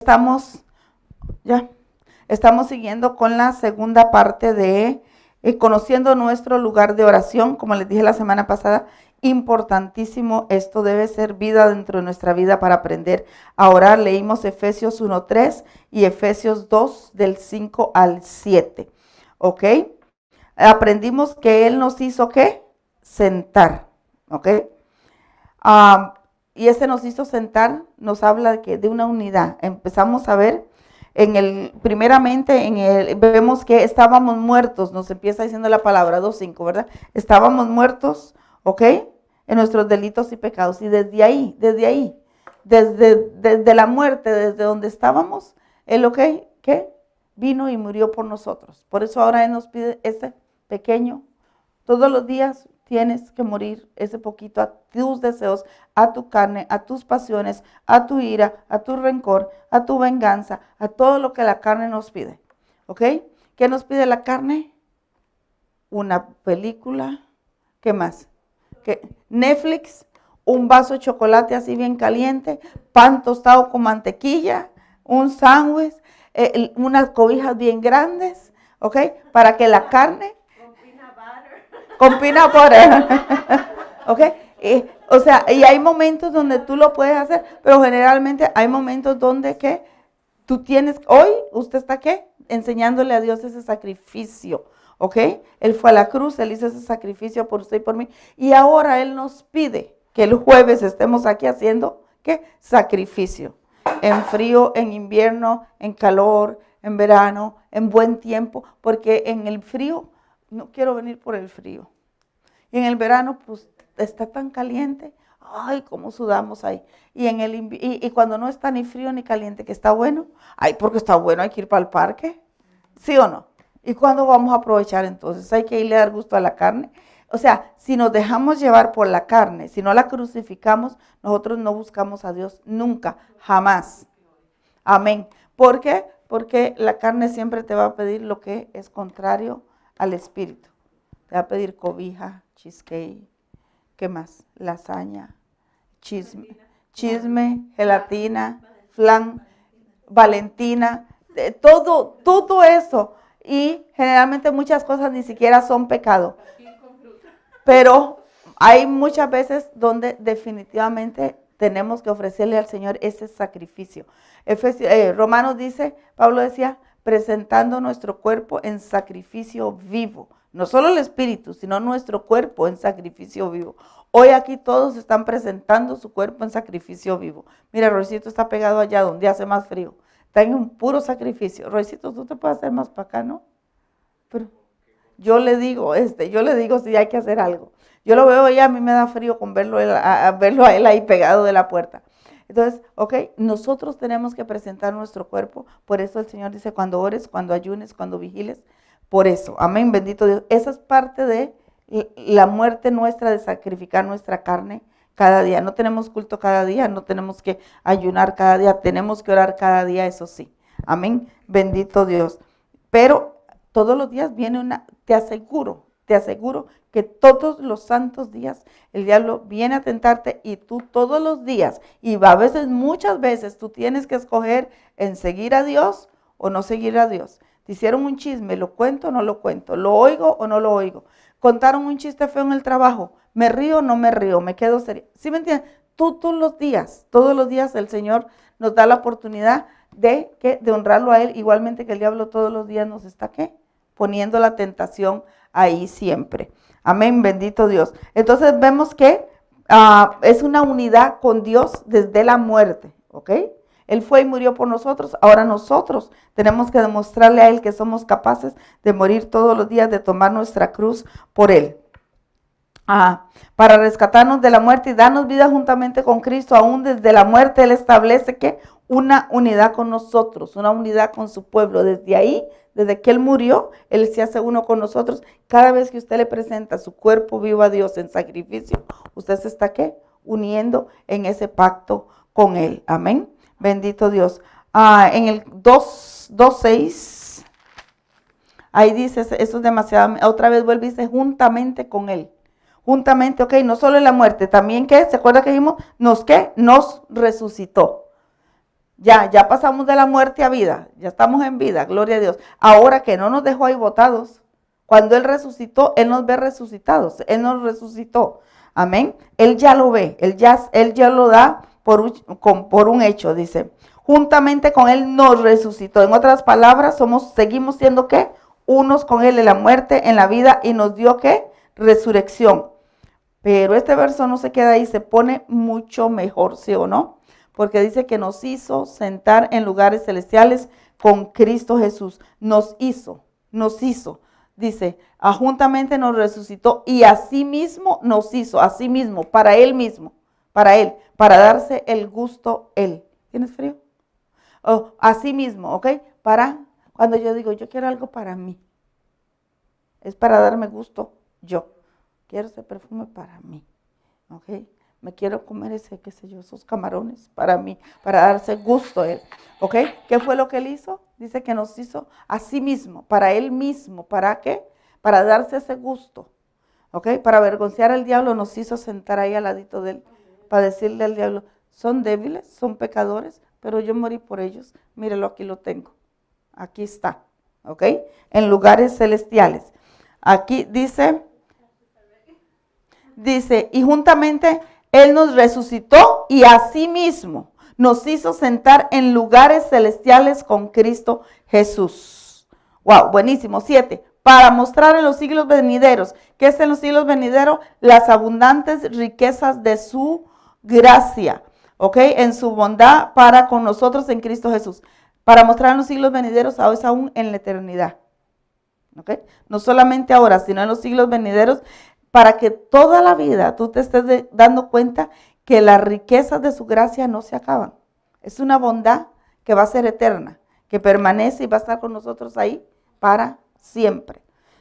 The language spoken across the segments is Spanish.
Estamos, ya, estamos siguiendo con la segunda parte de eh, conociendo nuestro lugar de oración, como les dije la semana pasada, importantísimo, esto debe ser vida dentro de nuestra vida para aprender a orar. Leímos Efesios 1.3 y Efesios 2 del 5 al 7. ¿ok? Aprendimos que Él nos hizo qué? Sentar, ¿ok? y ese nos hizo sentar, nos habla de, que, de una unidad. Empezamos a ver, en el, primeramente en el, vemos que estábamos muertos, nos empieza diciendo la palabra 2.5, ¿verdad? Estábamos muertos, ¿ok? En nuestros delitos y pecados. Y desde ahí, desde ahí, desde, desde la muerte, desde donde estábamos, Él, ¿ok? ¿Qué? vino y murió por nosotros. Por eso ahora Él nos pide ese pequeño. Todos los días tienes que morir ese poquito a tus deseos, a tu carne, a tus pasiones, a tu ira, a tu rencor, a tu venganza, a todo lo que la carne nos pide. ¿Ok? ¿Qué nos pide la carne? Una película. ¿Qué más? ¿Qué? Netflix, un vaso de chocolate así bien caliente, pan tostado con mantequilla, un sándwich, eh, unas cobijas bien grandes, ¿ok? Para que la carne... Con pina butter. Con ¿ok? Eh, o sea, y hay momentos donde tú lo puedes hacer, pero generalmente hay momentos donde que tú tienes, hoy usted está qué? Enseñándole a Dios ese sacrificio, ¿ok? Él fue a la cruz, él hizo ese sacrificio por usted y por mí, y ahora él nos pide que el jueves estemos aquí haciendo, ¿qué? Sacrificio en frío, en invierno, en calor, en verano, en buen tiempo, porque en el frío no quiero venir por el frío. Y en el verano, pues está tan caliente, ay, cómo sudamos ahí. Y, en el, y, cuando no está ni frío ni caliente, que está bueno, ay, porque está bueno, hay que ir para el parque, ¿sí o no? ¿Y cuándo vamos a aprovechar entonces? Hay que irle a dar gusto a la carne o sea, si nos dejamos llevar por la carne, si no la crucificamos, nosotros no buscamos a Dios nunca, jamás. Amén. ¿Por qué? Porque la carne siempre te va a pedir lo que es contrario al espíritu. Te va a pedir cobija, cheesecake, ¿qué más? Lasaña, chisme, chisme, gelatina, flan, valentina, todo, todo eso. Y generalmente muchas cosas ni siquiera son pecado. Pero hay muchas veces donde definitivamente tenemos que ofrecerle al Señor ese sacrificio. Eh, Romanos dice, Pablo decía, presentando nuestro cuerpo en sacrificio vivo. No solo el espíritu, sino nuestro cuerpo en sacrificio vivo. Hoy aquí todos están presentando su cuerpo en sacrificio vivo. Mira, Roycito está pegado allá donde hace más frío. Está en un puro sacrificio. Roycito, tú te puedes hacer más para acá, ¿no? Pero, yo le digo, este, yo le digo si hay que hacer algo. Yo lo veo y a mí me da frío con verlo, a, verlo a él ahí pegado de la puerta. Entonces, ok, nosotros tenemos que presentar nuestro cuerpo. Por eso el Señor dice, cuando ores, cuando ayunes, cuando vigiles, por eso. Amén, bendito Dios. Esa es parte de la muerte nuestra de sacrificar nuestra carne cada día. No tenemos culto cada día, no tenemos que ayunar cada día, tenemos que orar cada día, eso sí. Amén, bendito Dios. Pero todos los días viene una, te aseguro, te aseguro que todos los santos días el diablo viene a tentarte y tú todos los días, y a veces, muchas veces, tú tienes que escoger en seguir a Dios o no seguir a Dios. Te hicieron un chisme, lo cuento o no lo cuento, lo oigo o no lo oigo. Contaron un chiste feo en el trabajo, me río o no me río, me quedo serio. ¿Sí me entiendes? Tú todos los días, todos los días el Señor nos da la oportunidad de, que, de honrarlo a Él, igualmente que el diablo todos los días nos está, ¿qué? poniendo la tentación ahí siempre. Amén, bendito Dios. Entonces vemos que ah, es una unidad con Dios desde la muerte, ¿ok? Él fue y murió por nosotros, ahora nosotros tenemos que demostrarle a Él que somos capaces de morir todos los días, de tomar nuestra cruz por Él. Para rescatarnos de la muerte y darnos vida juntamente con Cristo, aún desde la muerte, Él establece que una unidad con nosotros, una unidad con su pueblo. Desde ahí, desde que Él murió, Él se hace uno con nosotros. Cada vez que usted le presenta su cuerpo vivo a Dios en sacrificio, usted se está ¿qué? uniendo en ese pacto con Él. Amén. Bendito Dios. Ah, en el 2.6, ahí dice, eso es demasiado, otra vez vuelve dice, juntamente con Él juntamente, ok, no solo en la muerte, también que, ¿se acuerda que dijimos? Nos que, nos resucitó. Ya, ya pasamos de la muerte a vida, ya estamos en vida, gloria a Dios. Ahora que no nos dejó ahí botados, cuando Él resucitó, Él nos ve resucitados, Él nos resucitó. Amén. Él ya lo ve, Él ya, él ya lo da por un, por un hecho, dice. Juntamente con Él nos resucitó. En otras palabras, somos, seguimos siendo que unos con Él en la muerte, en la vida, y nos dio que resurrección. Pero este verso no se queda ahí, se pone mucho mejor, ¿sí o no? Porque dice que nos hizo sentar en lugares celestiales con Cristo Jesús. Nos hizo, nos hizo. Dice, ajuntamente nos resucitó y así sí nos hizo, así sí para Él mismo, para Él, para darse el gusto Él. ¿Tienes frío? Oh, mismo, ¿ok? Para, cuando yo digo, yo quiero algo para mí, es para darme gusto yo quiero ese perfume para mí, ¿ok? Me quiero comer ese, qué sé yo, esos camarones para mí, para darse gusto a él, ¿ok? ¿Qué fue lo que él hizo? Dice que nos hizo a sí mismo, para él mismo, ¿para qué? Para darse ese gusto, ¿ok? Para avergonzar al diablo nos hizo sentar ahí al ladito de él, para decirle al diablo, son débiles, son pecadores, pero yo morí por ellos, mírelo, aquí lo tengo, aquí está, ¿ok? En lugares celestiales. Aquí dice dice, y juntamente Él nos resucitó y asimismo nos hizo sentar en lugares celestiales con Cristo Jesús. Wow, buenísimo. Siete, para mostrar en los siglos venideros, que es en los siglos venideros, las abundantes riquezas de su gracia, ¿ok? En su bondad para con nosotros en Cristo Jesús, para mostrar en los siglos venideros, a aún en la eternidad, ¿ok? No solamente ahora, sino en los siglos venideros, para que toda la vida tú te estés dando cuenta que las riquezas de su gracia no se acaban. Es una bondad que va a ser eterna, que permanece y va a estar con nosotros ahí para siempre.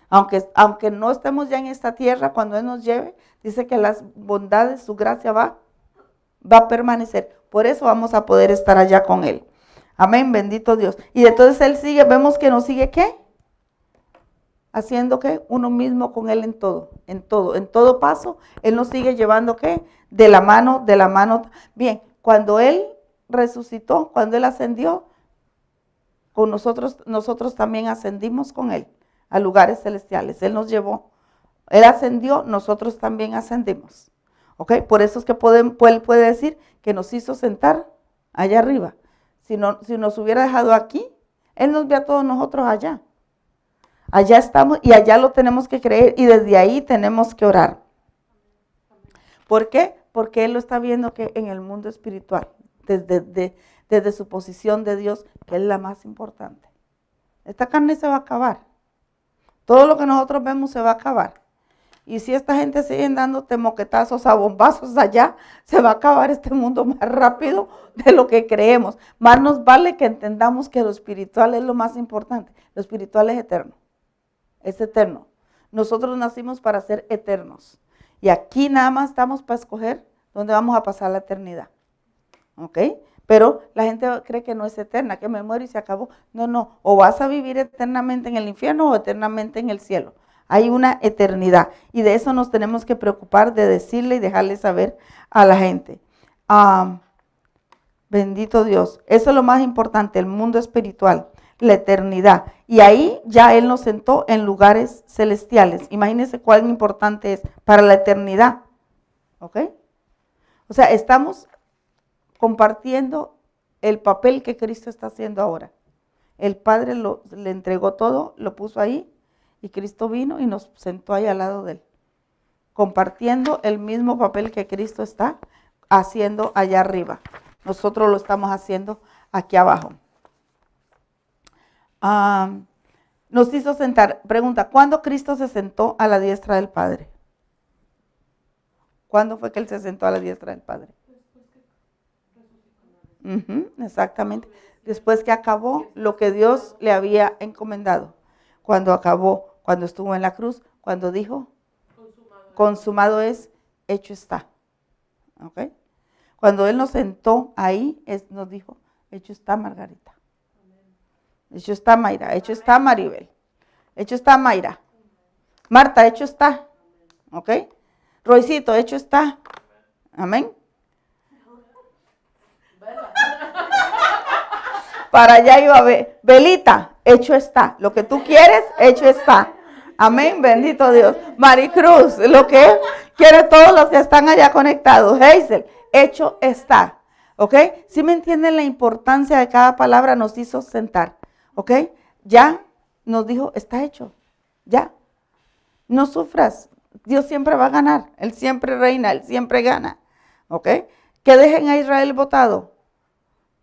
Aunque, aunque no estemos ya en esta tierra, cuando Él nos lleve, dice que las bondades, su gracia va, va a permanecer. Por eso vamos a poder estar allá con Él. Amén, bendito Dios. Y entonces Él sigue, vemos que nos sigue qué? haciendo que uno mismo con él en todo, en todo, en todo paso, él nos sigue llevando que de la mano, de la mano. Bien, cuando él resucitó, cuando él ascendió, con nosotros nosotros también ascendimos con él a lugares celestiales. Él nos llevó. Él ascendió, nosotros también ascendimos. ¿Ok? Por eso es que él puede decir que nos hizo sentar allá arriba. Si, si nos hubiera dejado aquí, él nos ve a todos nosotros allá. Allá estamos y allá lo tenemos que creer y desde ahí tenemos que orar. ¿Por qué? Porque Él lo está viendo que en el mundo espiritual, desde, su posición de Dios, que es la más importante. Esta carne se va a acabar. Todo lo que nosotros vemos se va a acabar. Y si esta gente sigue dándote moquetazos a bombazos allá, se va a acabar este mundo más rápido de lo que creemos. Más nos vale que entendamos que lo espiritual es lo más importante. Lo espiritual es eterno es eterno. Nosotros nacimos para ser eternos. Y aquí nada más estamos para escoger dónde vamos a pasar la eternidad. ¿Ok? Pero la gente cree que no es eterna, que me muero y se acabó. No, no. O vas a vivir eternamente en el infierno o eternamente en el cielo. Hay una eternidad. Y de eso nos tenemos que preocupar, de decirle y dejarle saber a la gente. Ah, bendito Dios. Eso es lo más importante, el mundo espiritual la eternidad. Y ahí ya Él nos sentó en lugares celestiales. Imagínense cuán importante es para la eternidad. ¿Ok? O sea, estamos compartiendo el papel que Cristo está haciendo ahora. El Padre le entregó todo, lo puso ahí y Cristo vino y nos sentó ahí al lado de él, compartiendo el mismo papel que Cristo está haciendo allá arriba. Nosotros lo estamos haciendo aquí abajo. Ah, nos hizo sentar. Pregunta, ¿cuándo Cristo se sentó a la diestra del Padre? ¿Cuándo fue que Él se sentó a la diestra del Padre? exactamente. Después que acabó lo que Dios le había encomendado. Cuando acabó, cuando estuvo en la cruz, cuando dijo, consumado, es, hecho está. Cuando Él nos sentó ahí, nos dijo, hecho está Margarita. Hecho está, Mayra. Hecho está, Maribel. Hecho está, Mayra. Marta, hecho está. ¿Ok? Roycito, hecho está. Amén. Para allá iba a ver. Belita, hecho está. Lo que tú quieres, hecho está. Amén, bendito Dios. Maricruz, lo que quiere todos los que están allá conectados. Hazel, hecho está. ¿Ok? Si me entienden la importancia de cada palabra, nos hizo sentar. ¿Ok? Ya nos dijo, está hecho. Ya. No sufras. Dios siempre va a ganar. Él siempre reina, Él siempre gana. ¿Ok? Que dejen a Israel votado.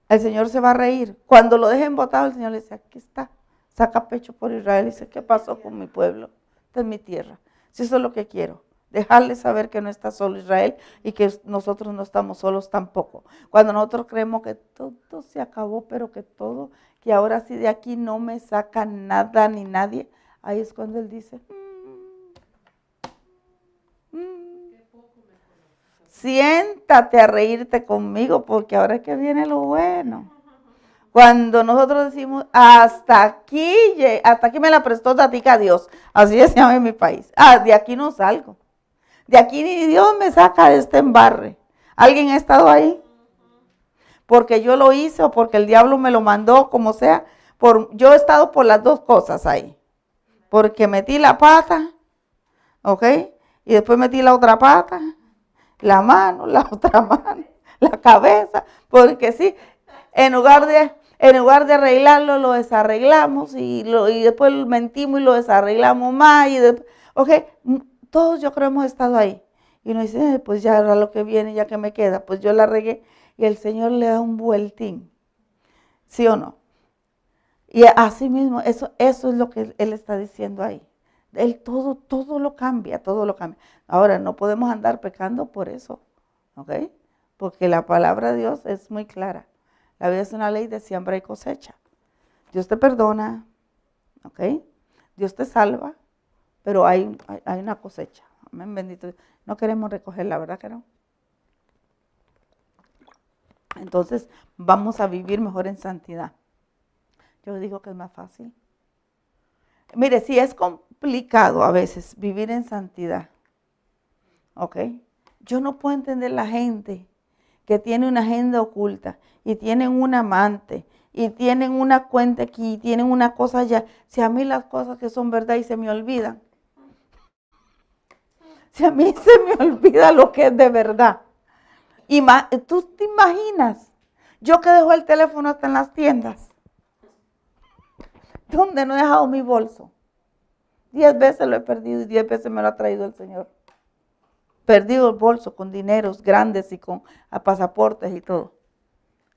El Señor se va a reír. Cuando lo dejen votado, el Señor le dice, aquí está. Saca pecho por Israel y dice, ¿qué pasó con mi pueblo? Esta es mi tierra. Si eso es lo que quiero dejarle saber que no está solo Israel y que nosotros no estamos solos tampoco. Cuando nosotros creemos que todo se acabó, pero que todo y ahora sí de aquí no me saca nada ni nadie, ahí es cuando él dice, mm, mm, siéntate a reírte conmigo porque ahora es que viene lo bueno. Cuando nosotros decimos, hasta aquí, hasta aquí me la prestó Tatica Dios, así es en mi país, ah, de aquí no salgo, de aquí ni Dios me saca de este embarre. ¿Alguien ha estado ahí? porque yo lo hice o porque el diablo me lo mandó, como sea. Por, yo he estado por las dos cosas ahí. Porque metí la pata, ¿ok? Y después metí la otra pata, la mano, la otra mano, la cabeza, porque sí, en lugar de, en lugar de arreglarlo, lo desarreglamos y, lo, y después mentimos y lo desarreglamos más. Y ¿Ok? Mm, todos yo creo hemos estado ahí. Y nos dice eh, pues ya era lo que viene, ya que me queda, pues yo la regué y el Señor le da un vueltín. ¿Sí o no? Y así mismo, eso, eso es lo que Él está diciendo ahí. Él todo, todo lo cambia, todo lo cambia. Ahora, no podemos andar pecando por eso, ¿ok? Porque la palabra de Dios es muy clara. La vida es una ley de siembra y cosecha. Dios te perdona, ¿ok? Dios te salva, pero hay, hay, una cosecha. Amén, bendito. No queremos recoger, la verdad que no. Entonces vamos a vivir mejor en santidad. Yo digo que es más fácil. Mire, sí es complicado a veces vivir en santidad. ¿Ok? Yo no puedo entender la gente que tiene una agenda oculta y tienen un amante y tienen una cuenta aquí y tienen una cosa allá. Si a mí las cosas que son verdad y se me olvidan. Si a mí se me olvida lo que es de verdad. ¿Tú te imaginas? Yo que dejo el teléfono hasta en las tiendas. ¿Dónde no he dejado mi bolso? Diez veces lo he perdido y diez veces me lo ha traído el Señor. Perdido el bolso con dineros grandes y con pasaportes y todo.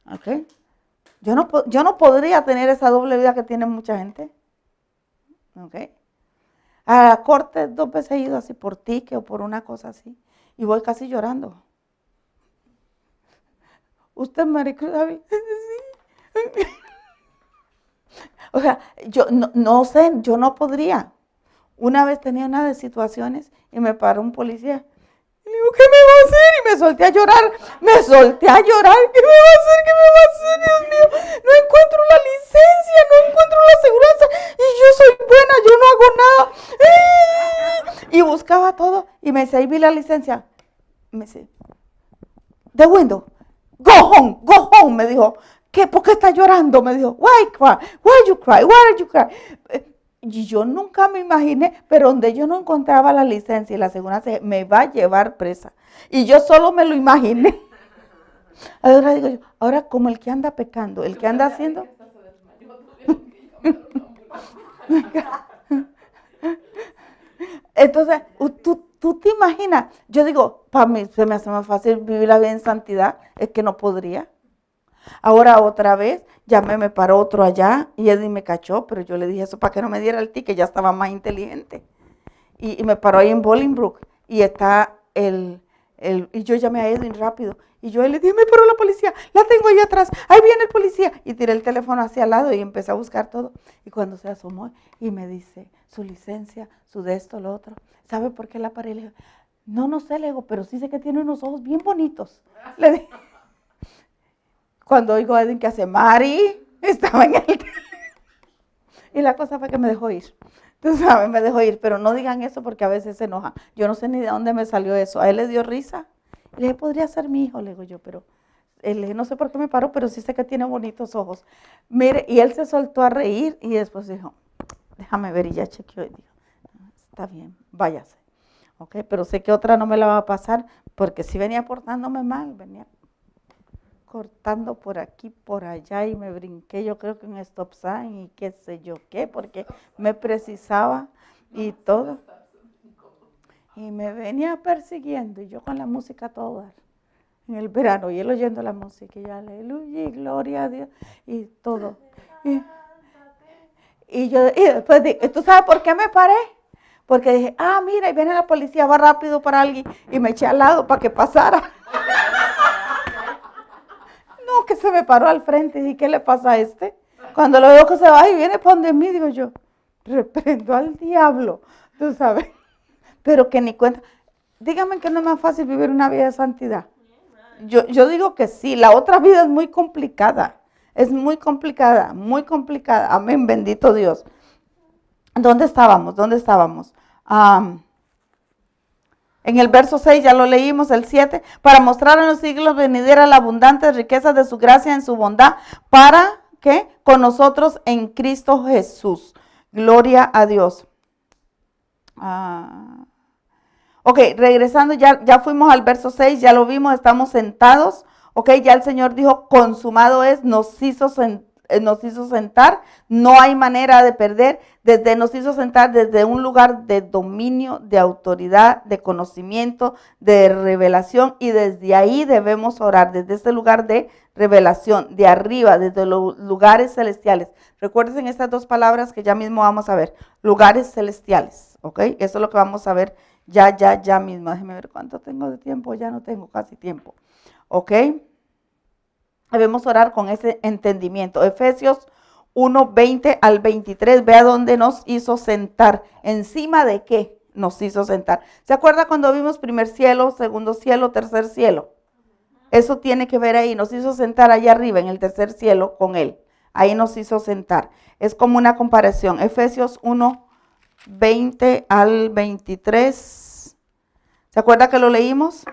¿Ok? Yo no, yo no podría tener esa doble vida que tiene mucha gente. ¿Ok? A la corte dos veces he ido así por tique o por una cosa así. Y voy casi llorando usted Maricruz David? sí. o sea, yo no, no, sé, yo no podría. Una vez tenía una de situaciones y me paró un policía. Y le digo, ¿qué me va a hacer? Y me solté a llorar, me solté a llorar. ¿Qué me va a hacer? ¿Qué me va a hacer? Dios mío, no encuentro la licencia, no encuentro la seguridad. Y yo soy buena, yo no hago nada. Y buscaba todo. Y me dice, ahí vi la licencia. Me dice, de window go home, go home, me dijo. ¿Qué? ¿Por qué estás llorando? Me dijo, why cry? Why you cry? Why you cry? Eh, y yo nunca me imaginé, pero donde yo no encontraba la licencia y la segunda se me va a llevar presa. Y yo solo me lo imaginé. Ahora digo yo, ahora como el que anda pecando, el que anda haciendo... Entonces, tú tú te imaginas, yo digo, para mí se me hace más fácil vivir la vida en santidad, es que no podría. Ahora otra vez, llamé, me paró otro allá y Edwin me cachó, pero yo le dije eso para que no me diera el ticket, ya estaba más inteligente. Y, me paró ahí en Bolingbrook y está el, el, y yo llamé a Edwin rápido y yo le dije, me paró la policía, la tengo ahí atrás, ahí viene el policía. Y tiré el teléfono hacia el lado y empecé a buscar todo. Y cuando se asomó y me dice, su licencia, su de esto, lo otro. ¿Sabe por qué la paré? Le dije, no, no sé, le digo, pero sí sé que tiene unos ojos bien bonitos. Le dije, cuando oigo a alguien que hace Mari, estaba en el Y la cosa fue que me dejó ir. Tú sabes, me dejó ir, pero no digan eso porque a veces se enoja. Yo no sé ni de dónde me salió eso. A él le dio risa. Le dije, podría ser mi hijo, le digo yo, pero él, no sé por qué me paro, pero sí sé que tiene bonitos ojos. Mire, y él se soltó a reír y después dijo, déjame ver, y ya chequeó y dijo, está bien, váyase. Ok, pero sé que otra no me la va a pasar porque si venía portándome mal, venía cortando por aquí, por allá y me brinqué, yo creo que en stop sign y qué sé yo qué, porque me precisaba y todo. Y me venía persiguiendo y yo con la música toda en el verano y él oyendo la música y aleluya y gloria a Dios y todo. Y, yo y después, ¿tú sabes por qué me paré? Porque dije, ah, mira, y viene la policía, va rápido para alguien y me eché al lado para que pasara. no, que se me paró al frente y dije, ¿qué le pasa a este? Cuando lo veo que se va y viene, pone de mí, digo yo, reprendo al diablo, tú sabes pero que ni cuenta. Dígame que no es más fácil vivir una vida de santidad. Yo, digo que sí, la otra vida es muy complicada, es muy complicada, muy complicada. Amén, bendito Dios. ¿Dónde estábamos? ¿Dónde estábamos? en el verso 6 ya lo leímos, el 7, para mostrar en los siglos venideros la abundante riqueza de su gracia en su bondad, para que con nosotros en Cristo Jesús. Gloria a Dios. Ah. Ok, regresando, ya, ya fuimos al verso 6, ya lo vimos, estamos sentados. Ok, ya el Señor dijo, consumado es, nos hizo, eh, nos hizo sentar, no hay manera de perder, desde nos hizo sentar desde un lugar de dominio, de autoridad, de conocimiento, de revelación, y desde ahí debemos orar, desde ese lugar de revelación, de arriba, desde los lugares celestiales. Recuerden estas dos palabras que ya mismo vamos a ver, lugares celestiales, ok, eso es lo que vamos a ver ya, ya, ya mismo. Déjeme ver cuánto tengo de tiempo, ya no tengo casi tiempo. ¿Ok? Debemos orar con ese entendimiento. Efesios 1, 20 al 23, vea dónde nos hizo sentar. ¿Encima de qué nos hizo sentar? ¿Se acuerda cuando vimos primer cielo, segundo cielo, tercer cielo? Eso tiene que ver ahí. Nos hizo sentar allá arriba, en el tercer cielo, con Él. Ahí nos hizo sentar. Es como una comparación. Efesios 1, 20 al 23. ¿Se acuerda que lo leímos?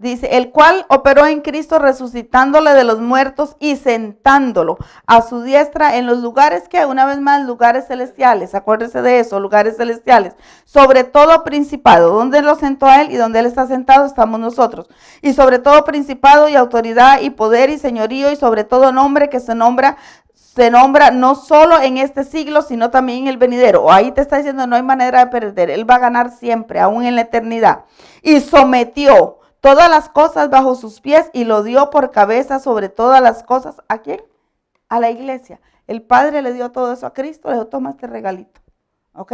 Dice, el cual operó en Cristo resucitándole de los muertos y sentándolo a su diestra en los lugares que, una vez más, lugares celestiales, acuérdese de eso, lugares celestiales, sobre todo principado, donde lo sentó a él y donde él está sentado estamos nosotros, y sobre todo principado y autoridad y poder y señorío y sobre todo nombre que se nombra se nombra no solo en este siglo, sino también en el venidero. Ahí te está diciendo, no hay manera de perder, Él va a ganar siempre, aún en la eternidad. Y sometió todas las cosas bajo sus pies y lo dio por cabeza sobre todas las cosas. ¿A quién? A la iglesia. El Padre le dio todo eso a Cristo, le dijo, toma este regalito. ¿Ok?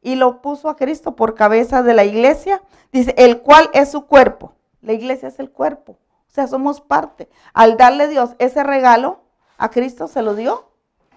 Y lo puso a Cristo por cabeza de la iglesia. Dice, el cual es su cuerpo. La iglesia es el cuerpo. O sea, somos parte. Al darle Dios ese regalo, a Cristo se lo dio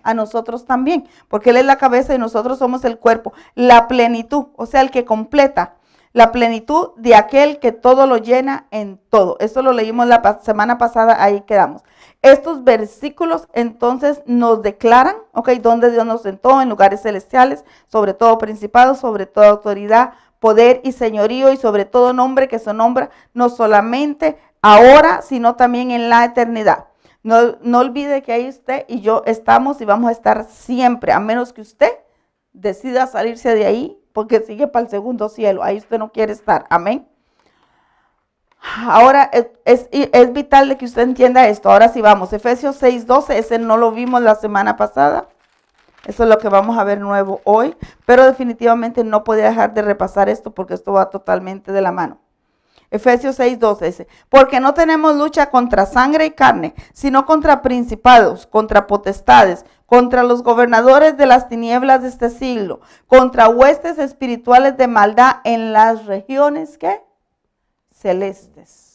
a nosotros también, porque Él es la cabeza y nosotros somos el cuerpo, la plenitud, o sea, el que completa, la plenitud de aquel que todo lo llena en todo. Eso lo leímos la semana pasada, ahí quedamos. Estos versículos entonces nos declaran, ok, donde Dios nos sentó en lugares celestiales, sobre todo principados, sobre toda autoridad, poder y señorío y sobre todo nombre que se nombra no solamente ahora, sino también en la eternidad. No, olvide que ahí usted y yo estamos y vamos a estar siempre, a menos que usted decida salirse de ahí, porque sigue para el segundo cielo. Ahí usted no quiere estar. Amén. Ahora es, vital que usted entienda esto. Ahora sí vamos. Efesios 6:12, ese no lo vimos la semana pasada. Eso es lo que vamos a ver nuevo hoy. Pero definitivamente no podía dejar de repasar esto porque esto va totalmente de la mano. Efesios 6.12 dice, porque no tenemos lucha contra sangre y carne, sino contra principados, contra potestades, contra los gobernadores de las tinieblas de este siglo, contra huestes espirituales de maldad en las regiones que celestes.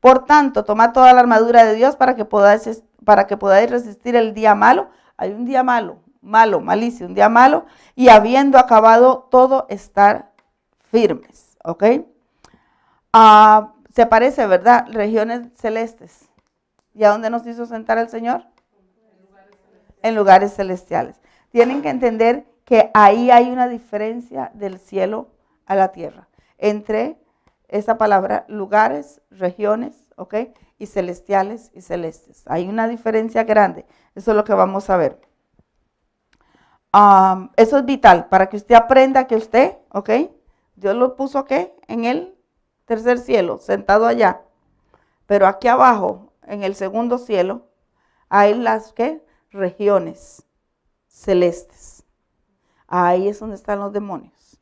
Por tanto, toma toda la armadura de Dios para que podáis, para que resistir el día malo. Hay un día malo, malo, malicia, un día malo, y habiendo acabado todo, estar firmes. ¿Ok? Ah, se parece, ¿verdad? Regiones celestes. ¿Y a dónde nos hizo sentar el Señor? En lugares, celestiales. Tienen que entender que ahí hay una diferencia del cielo a la tierra. Entre esa palabra lugares, regiones, ¿ok? Y celestiales y celestes. Hay una diferencia grande. Eso es lo que vamos a ver. Ah, eso es vital para que usted aprenda que usted, ¿ok? Dios lo puso, ¿qué? En él tercer cielo, sentado allá. Pero aquí abajo, en el segundo cielo, hay las ¿qué?, regiones celestes. Ahí es donde están los demonios.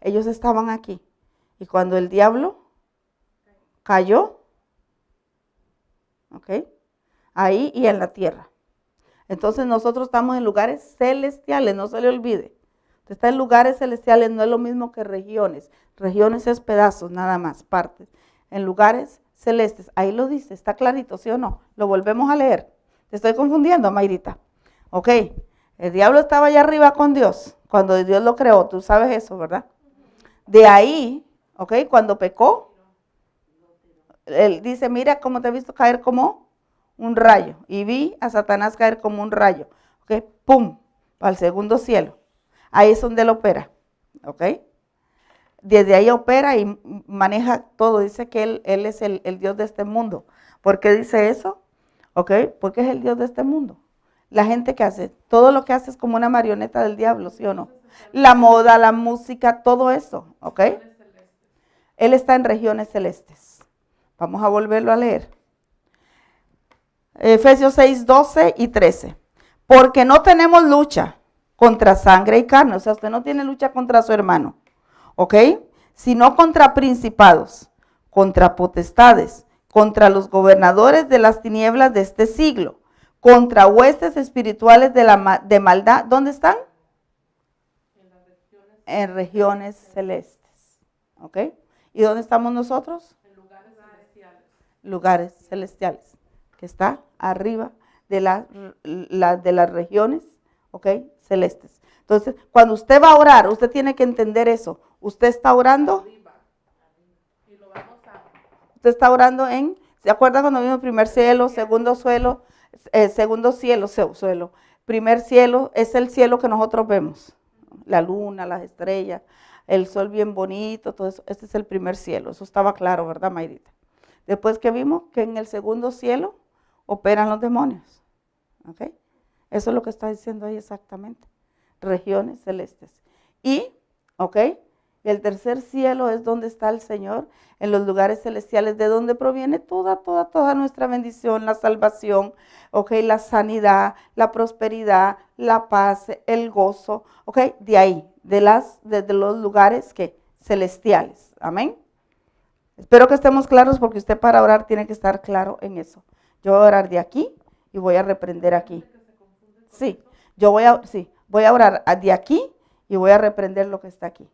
Ellos estaban aquí. Y cuando el diablo cayó, ¿ok? Ahí y en la tierra. Entonces nosotros estamos en lugares celestiales, no se le olvide. Está en lugares celestiales no es lo mismo que regiones. Regiones es pedazos, nada más, partes. En lugares celestes, ahí lo dice, está clarito, ¿sí o no? Lo volvemos a leer. Te estoy confundiendo, Mayrita. Ok, el diablo estaba allá arriba con Dios, cuando Dios lo creó, tú sabes eso, ¿verdad? De ahí, ok, cuando pecó, él dice, mira cómo te he visto caer como un rayo. Y vi a Satanás caer como un rayo. Ok, pum, al segundo cielo. Ahí es donde él opera, ¿ok? Desde ahí opera y maneja todo. Dice que él, es el, el Dios de este mundo. ¿Por qué dice eso? ¿Ok? Porque es el Dios de este mundo. La gente que hace, todo lo que hace es como una marioneta del diablo, ¿sí o no? La moda, la música, todo eso, ¿ok? Él está en regiones celestes. Vamos a volverlo a leer. Efesios 6, 12 y 13. Porque no tenemos lucha contra sangre y carne. O sea, usted no tiene lucha contra su hermano, ¿ok? Sino contra principados, contra potestades, contra los gobernadores de las tinieblas de este siglo, contra huestes espirituales de, maldad. ¿Dónde están? En, regiones, celestes, ¿ok? ¿Y dónde estamos nosotros? En lugares celestiales. Lugares celestiales, que está arriba de, de las regiones, ¿ok? celestes. Entonces, cuando usted va a orar, usted tiene que entender eso. Usted está orando. Usted está orando en, ¿se acuerda cuando vimos primer cielo, segundo suelo, eh, segundo cielo, suelo? Primer cielo es el cielo que nosotros vemos, la luna, las estrellas, el sol bien bonito, todo eso. Este es el primer cielo, eso estaba claro, ¿verdad, Mayrita? Después que vimos que en el segundo cielo operan los demonios. ¿okay? Eso es lo que está diciendo ahí exactamente. Regiones celestes. Y, ¿ok? El tercer cielo es donde está el Señor, en los lugares celestiales, de donde proviene toda, toda, toda nuestra bendición, la salvación, ¿ok? La sanidad, la prosperidad, la paz, el gozo, ¿ok? De ahí, de las, desde los lugares que celestiales. Amén. Espero que estemos claros porque usted para orar tiene que estar claro en eso. Yo voy a orar de aquí y voy a reprender aquí. Sí, yo voy a, sí, voy a orar de aquí y voy a reprender lo que está aquí.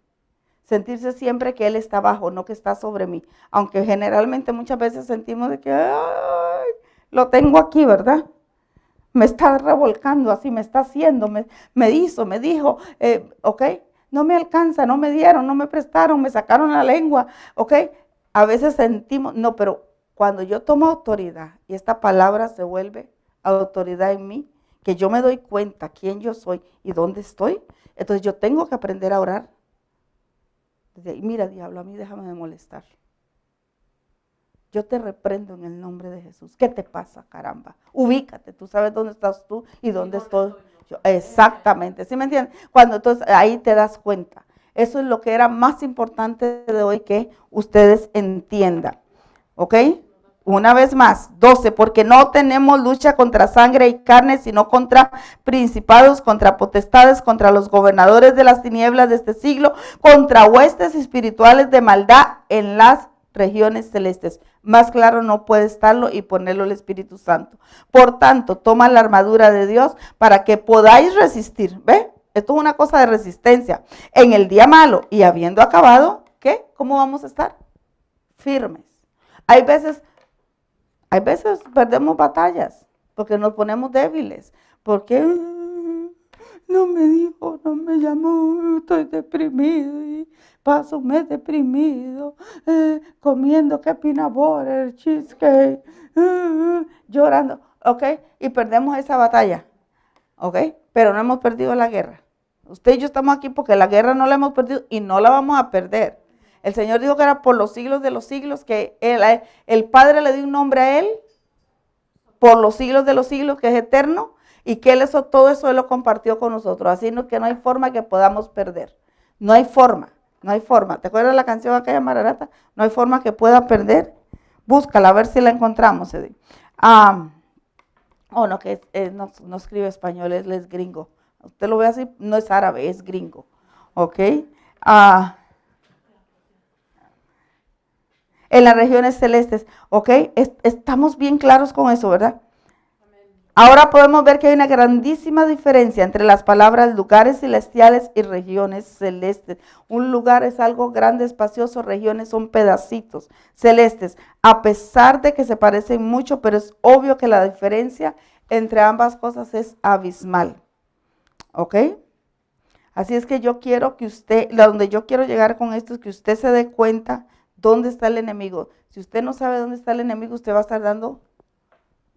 Sentirse siempre que Él está abajo, no que está sobre mí. Aunque generalmente muchas veces sentimos de que lo tengo aquí, ¿verdad? Me está revolcando así, me está haciendo, me, hizo, me dijo, eh, ¿ok? No me alcanza, no me dieron, no me prestaron, me sacaron la lengua, ¿ok? A veces sentimos, no, pero cuando yo tomo autoridad y esta palabra se vuelve autoridad en mí, que yo me doy cuenta quién yo soy y dónde estoy, entonces yo tengo que aprender a orar. mira, diablo, a mí déjame de molestar. Yo te reprendo en el nombre de Jesús. ¿Qué te pasa, caramba? Ubícate, tú sabes dónde estás tú y dónde estoy yo. Exactamente, ¿sí me entiendes? Cuando entonces ahí te das cuenta. Eso es lo que era más importante de hoy que ustedes entiendan. ¿Ok? una vez más, 12, porque no tenemos lucha contra sangre y carne, sino contra principados, contra potestades, contra los gobernadores de las tinieblas de este siglo, contra huestes espirituales de maldad en las regiones celestes. Más claro no puede estarlo y ponerlo el Espíritu Santo. Por tanto, toma la armadura de Dios para que podáis resistir. ¿Ve? Esto es una cosa de resistencia. En el día malo y habiendo acabado, ¿qué? ¿Cómo vamos a estar? Firmes. Hay veces hay veces perdemos batallas porque nos ponemos débiles, porque no me dijo, no me llamó, estoy deprimido paso un mes deprimido, eh, comiendo que pina el cheesecake, eh, eh, llorando, ¿ok? Y perdemos esa batalla, ¿ok? Pero no hemos perdido la guerra. Usted y yo estamos aquí porque la guerra no la hemos perdido y no la vamos a perder. El Señor dijo que era por los siglos de los siglos, que el Padre le dio un nombre a Él por los siglos de los siglos, que es eterno, y que Él eso, todo eso lo compartió con nosotros. Así que no hay forma que podamos perder. No hay forma, no hay forma. ¿Te acuerdas la canción aquella Mararata? No hay forma que pueda perder. Búscala, a ver si la encontramos, Edith. oh, no, que no, escribe español, él es gringo. Usted lo ve así, no es árabe, es gringo. ¿Ok? Ah, en las regiones celestes. ¿Ok? estamos bien claros con eso, ¿verdad? Ahora podemos ver que hay una grandísima diferencia entre las palabras lugares celestiales y regiones celestes. Un lugar es algo grande, espacioso, regiones son pedacitos celestes, a pesar de que se parecen mucho, pero es obvio que la diferencia entre ambas cosas es abismal. ¿Ok? Así es que yo quiero que usted, donde yo quiero llegar con esto es que usted se dé cuenta dónde está el enemigo. Si usted no sabe dónde está el enemigo, usted va a estar dando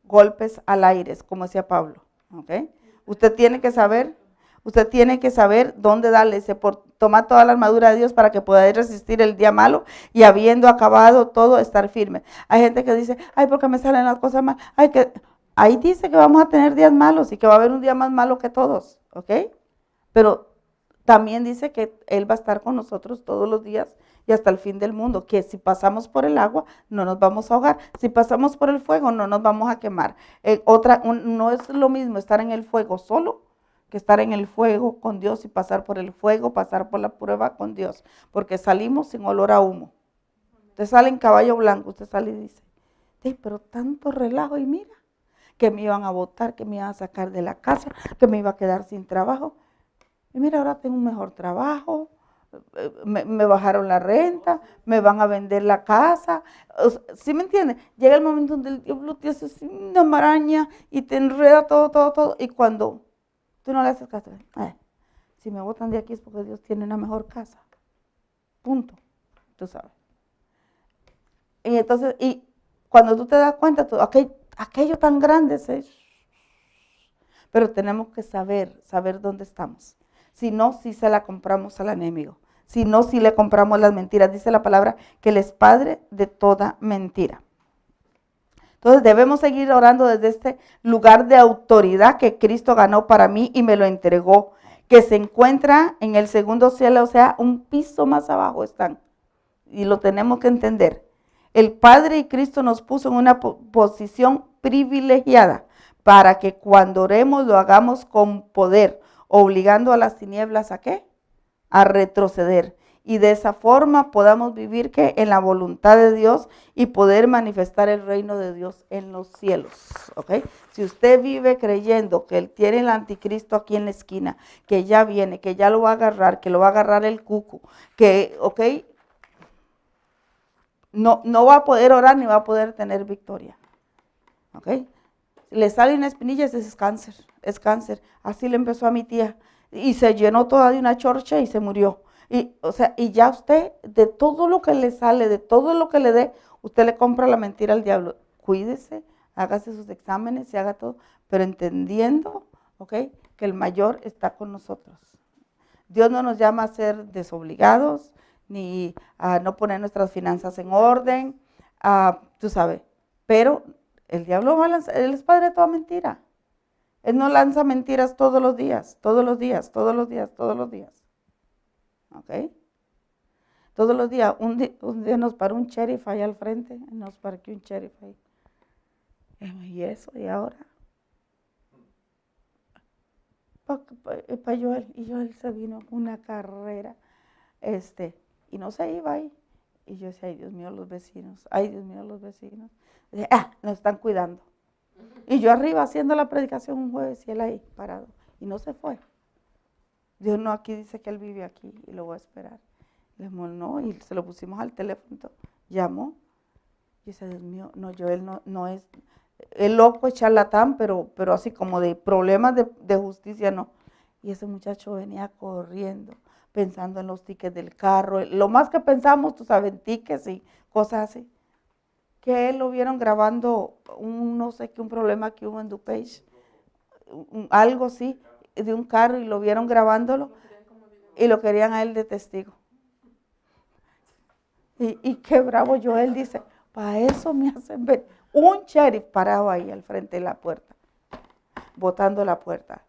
golpes al aire, como decía Pablo. ¿okay? Usted tiene que saber, usted tiene que saber dónde darle. Se por, toma toda la armadura de Dios para que pueda resistir el día malo y habiendo acabado todo, estar firme. Hay gente que dice, ay, porque me salen las cosas mal. que... Ahí dice que vamos a tener días malos y que va a haber un día más malo que todos, ¿ok? Pero también dice que Él va a estar con nosotros todos los días y hasta el fin del mundo, que si pasamos por el agua no nos vamos a ahogar, si pasamos por el fuego no nos vamos a quemar. Eh, otra, no es lo mismo estar en el fuego solo que estar en el fuego con Dios y pasar por el fuego, pasar por la prueba con Dios, porque salimos sin olor a humo. Usted sale en caballo blanco, usted sale y dice, pero tanto relajo y mira, que me iban a votar, que me iban a sacar de la casa, que me iba a quedar sin trabajo. Y mira, ahora tengo un mejor trabajo, me, bajaron la renta, me van a vender la casa. si ¿Sí me entiendes? Llega el momento donde el diablo te hace una maraña y te enreda todo, todo, todo. Y cuando tú no le haces caso, eh, si me botan de aquí es porque Dios tiene una mejor casa. Punto. Tú sabes. Y entonces, y cuando tú te das cuenta, aquello, tan grande es. Pero tenemos que saber, saber dónde estamos. Si no, si se la compramos al enemigo sino si le compramos las mentiras. Dice la palabra que Él es Padre de toda mentira. Entonces debemos seguir orando desde este lugar de autoridad que Cristo ganó para mí y me lo entregó, que se encuentra en el segundo cielo, o sea, un piso más abajo están. Y lo tenemos que entender. El Padre y Cristo nos puso en una posición privilegiada para que cuando oremos lo hagamos con poder, obligando a las tinieblas a qué? a retroceder y de esa forma podamos vivir que en la voluntad de Dios y poder manifestar el reino de Dios en los cielos. ok Si usted vive creyendo que él tiene el anticristo aquí en la esquina, que ya viene, que ya lo va a agarrar, que lo va a agarrar el cuco, que, ¿ok? No, no va a poder orar ni va a poder tener victoria. ¿Ok? Le salen espinillas es cáncer, es cáncer. Así le empezó a mi tía y se llenó toda de una chorcha y se murió. Y, o sea, y ya usted, de todo lo que le sale, de todo lo que le dé, usted le compra la mentira al diablo. Cuídese, hágase sus exámenes se haga todo, pero entendiendo, ¿ok? Que el mayor está con nosotros. Dios no nos llama a ser desobligados, ni a no poner nuestras finanzas en orden, tú sabes, pero el diablo va a es padre de toda mentira. Él no lanza mentiras todos los días, todos los días, todos los días, todos los días. ¿Ok? Todos los días. Un, día, nos paró un sheriff ahí al frente, nos parqueó un sheriff ahí. Y eso, y ahora. Para pa, eh, pa Joel, y Joel se vino con una carrera, este, y no se iba ahí. Y yo decía, ay Dios mío, los vecinos, ay Dios mío, los vecinos. ah, nos están cuidando. Y yo arriba haciendo la predicación un jueves y él ahí parado. Y no se fue. Dios no, aquí dice que él vive aquí y lo voy a esperar. Le dijimos, no, y se lo pusimos al teléfono. llamó. Y dice, Dios mío, no, yo él no, no es, el loco, es charlatán, pero, pero así como de problemas de, de justicia, no. Y ese muchacho venía corriendo, pensando en los tickets del carro. Lo más que pensamos, tú sabes, en tickets y cosas así que él lo vieron grabando un, no sé qué, un problema que hubo en DuPage, algo así, de un carro y lo vieron grabándolo y lo querían a él de testigo. Y, qué bravo yo, él dice, para eso me hacen ver. Un sheriff parado ahí al frente de la puerta, botando la puerta,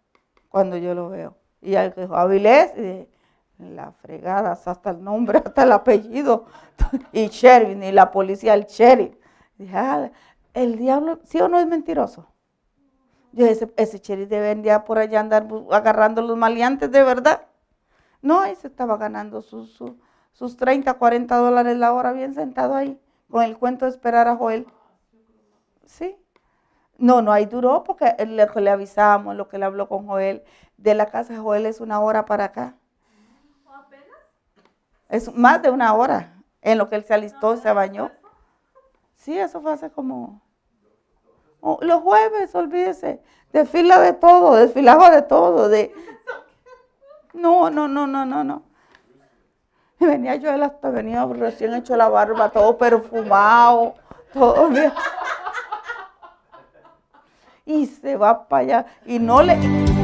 cuando yo lo veo. Y él dijo, Avilés, y dije, la fregada, hasta el nombre, hasta el apellido. Y sheriff, ni la policía, el sheriff. Dije, ah, el diablo, ¿sí o no es mentiroso? Yo ese, ese de debe por allá andar agarrando los maleantes de verdad. No, ahí se estaba ganando sus, sus, 30, 40 dólares la hora bien sentado ahí, con el cuento de esperar a Joel. Sí. No, no, ahí duró porque le avisamos, lo que le habló con Joel, de la casa de Joel es una hora para acá. Es más de una hora en lo que él se alistó se bañó. Sí, eso fue hace como... los jueves, olvídese, desfila de todo, desfilaba de todo, de... No, no, no, no, no, no. Venía yo, él hasta venía recién hecho la barba, todo perfumado, todo bien. Y se va para allá y no le...